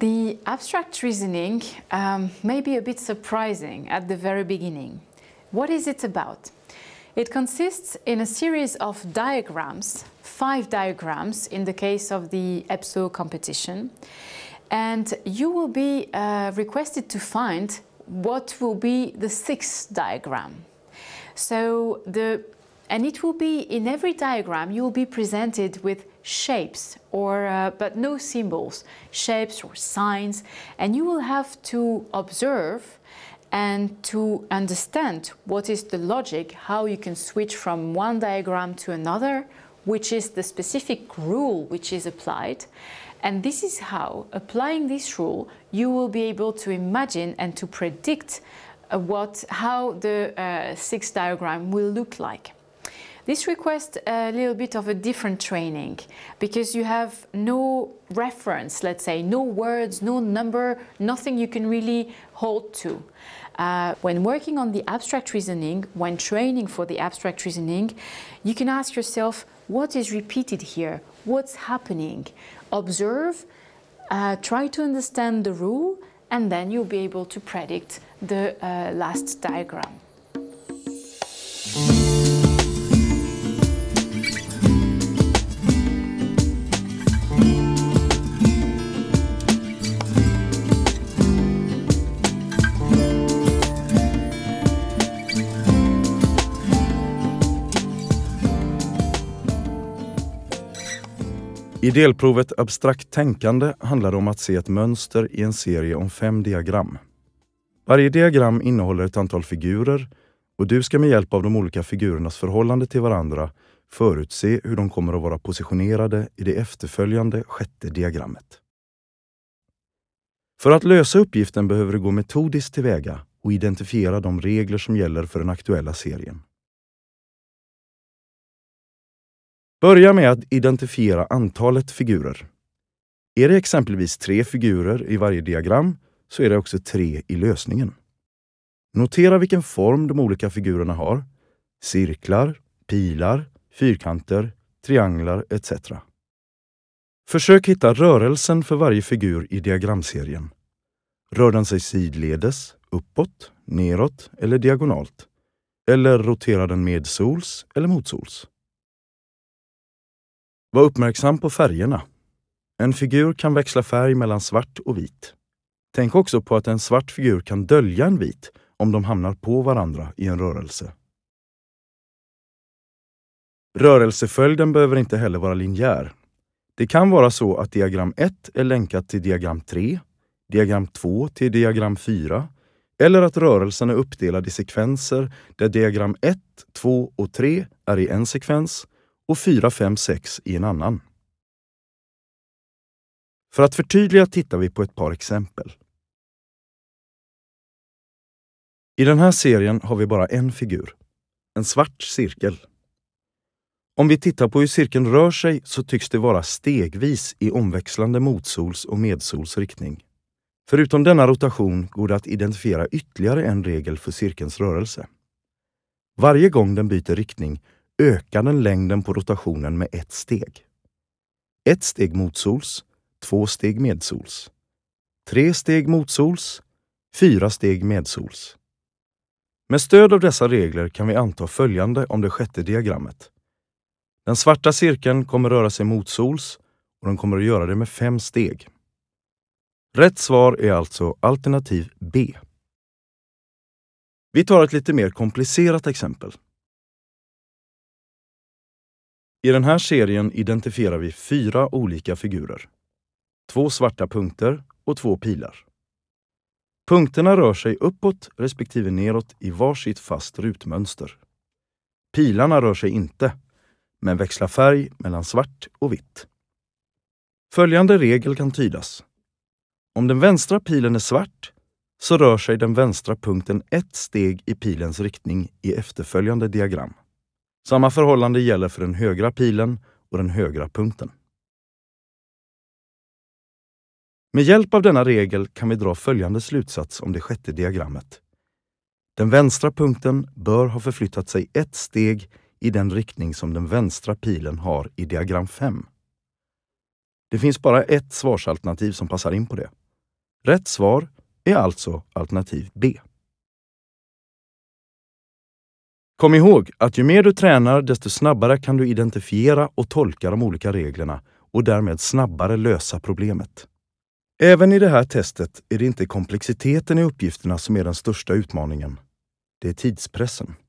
The abstract reasoning um, may be a bit surprising at the very beginning. What is it about? It consists in a series of diagrams, five diagrams in the case of the EPSO competition, and you will be uh, requested to find what will be the sixth diagram. So the and it will be, in every diagram, you will be presented with shapes, or uh, but no symbols, shapes or signs. And you will have to observe and to understand what is the logic, how you can switch from one diagram to another, which is the specific rule which is applied. And this is how, applying this rule, you will be able to imagine and to predict uh, what, how the uh, sixth diagram will look like. This requests a little bit of a different training because you have no reference, let's say, no words, no number, nothing you can really hold to. Uh, when working on the abstract reasoning, when training for the abstract reasoning, you can ask yourself, what is repeated here? What's happening? Observe, uh, try to understand the rule, and then you'll be able to predict the uh, last diagram. I delprovet Abstrakt tänkande handlar det om att se ett mönster i en serie om fem diagram. Varje diagram innehåller ett antal figurer och du ska med hjälp av de olika figurernas förhållande till varandra förutse hur de kommer att vara positionerade i det efterföljande sjätte diagrammet. För att lösa uppgiften behöver du gå metodiskt tillväga och identifiera de regler som gäller för den aktuella serien. Börja med att identifiera antalet figurer. Är det exempelvis tre figurer i varje diagram så är det också tre i lösningen. Notera vilken form de olika figurerna har. Cirklar, pilar, fyrkanter, trianglar etc. Försök hitta rörelsen för varje figur i diagramserien. Rör den sig sidledes, uppåt, neråt eller diagonalt? Eller roterar den medsols eller motsols? Var uppmärksam på färgerna. En figur kan växla färg mellan svart och vit. Tänk också på att en svart figur kan dölja en vit om de hamnar på varandra i en rörelse. Rörelseföljden behöver inte heller vara linjär. Det kan vara så att diagram 1 är länkat till diagram 3, diagram 2 till diagram 4 eller att rörelsen är uppdelad i sekvenser där diagram 1, 2 och 3 är i en sekvens och 4, 5, 6 i en annan. För att förtydliga tittar vi på ett par exempel. I den här serien har vi bara en figur, en svart cirkel. Om vi tittar på hur cirkeln rör sig så tycks det vara stegvis i omväxlande motsols och medsols riktning. Förutom denna rotation går det att identifiera ytterligare en regel för cirkelns rörelse. Varje gång den byter riktning ökar den längden på rotationen med ett steg. Ett steg motsols, två steg medsols, tre steg motsols, fyra steg medsols. Med stöd av dessa regler kan vi anta följande om det sjätte diagrammet. Den svarta cirkeln kommer röra sig motsols och den kommer att göra det med fem steg. Rätt svar är alltså alternativ B. Vi tar ett lite mer komplicerat exempel. I den här serien identifierar vi fyra olika figurer. Två svarta punkter och två pilar. Punkterna rör sig uppåt respektive neråt i varsitt fast rutmönster. Pilarna rör sig inte, men växlar färg mellan svart och vitt. Följande regel kan tydas. Om den vänstra pilen är svart så rör sig den vänstra punkten ett steg i pilens riktning i efterföljande diagram. Samma förhållande gäller för den högra pilen och den högra punkten. Med hjälp av denna regel kan vi dra följande slutsats om det sjätte diagrammet. Den vänstra punkten bör ha förflyttat sig ett steg i den riktning som den vänstra pilen har i diagram 5. Det finns bara ett svarsalternativ som passar in på det. Rätt svar är alltså alternativ B. Kom ihåg att ju mer du tränar, desto snabbare kan du identifiera och tolka de olika reglerna och därmed snabbare lösa problemet. Även i det här testet är det inte komplexiteten i uppgifterna som är den största utmaningen. Det är tidspressen.